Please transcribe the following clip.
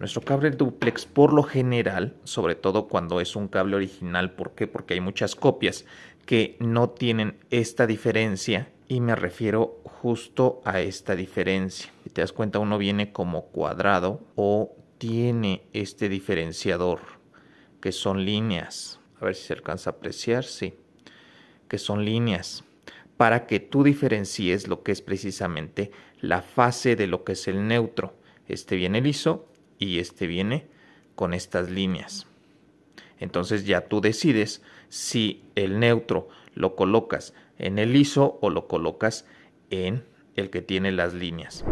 Nuestro cable duplex por lo general, sobre todo cuando es un cable original, ¿por qué? Porque hay muchas copias que no tienen esta diferencia y me refiero justo a esta diferencia. Si te das cuenta uno viene como cuadrado o tiene este diferenciador que son líneas. A ver si se alcanza a apreciar, sí. Que son líneas para que tú diferencies lo que es precisamente la fase de lo que es el neutro. Este viene liso y este viene con estas líneas. Entonces ya tú decides si el neutro lo colocas en el liso o lo colocas en el que tiene las líneas.